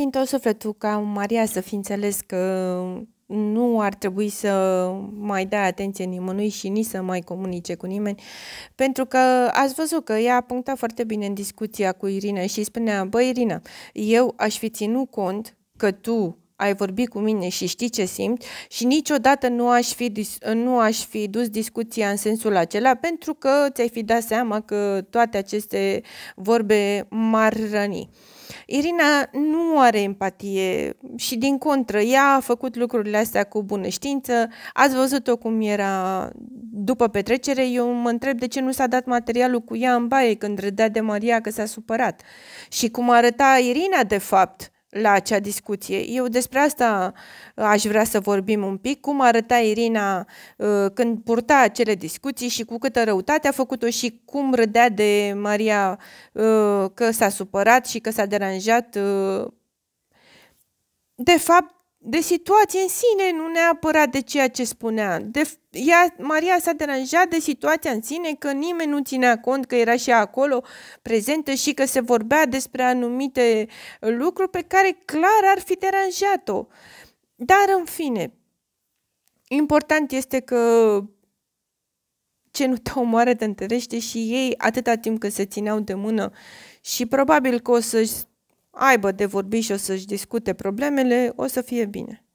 din tot sufletul ca Maria să fi înțeles că nu ar trebui să mai dea atenție nimănui și nici să mai comunice cu nimeni, pentru că ați văzut că ea a punctat foarte bine în discuția cu Irina și spunea, băi Irina, eu aș fi ținut cont că tu ai vorbi cu mine și știi ce simt și niciodată nu aș fi, nu aș fi dus discuția în sensul acela pentru că ți-ai fi dat seama că toate aceste vorbe m-ar răni. Irina nu are empatie și din contră, ea a făcut lucrurile astea cu bună știință, ați văzut-o cum era după petrecere, eu mă întreb de ce nu s-a dat materialul cu ea în baie când râdea de Maria că s-a supărat și cum arăta Irina de fapt la acea discuție. Eu despre asta uh, aș vrea să vorbim un pic, cum arăta Irina uh, când purta acele discuții și cu câtă răutate a făcut-o și cum râdea de Maria uh, că s-a supărat și că s-a deranjat. De fapt, de situație în sine, nu neapărat de ceea ce spunea. De, ea, Maria s-a deranjat de situația în sine, că nimeni nu ținea cont că era și acolo prezentă și că se vorbea despre anumite lucruri pe care clar ar fi deranjat-o. Dar, în fine, important este că ce nu te omoară te întărește și ei atâta timp cât se țineau de mână și probabil că o să-și aibă de vorbi și o să-și discute problemele, o să fie bine.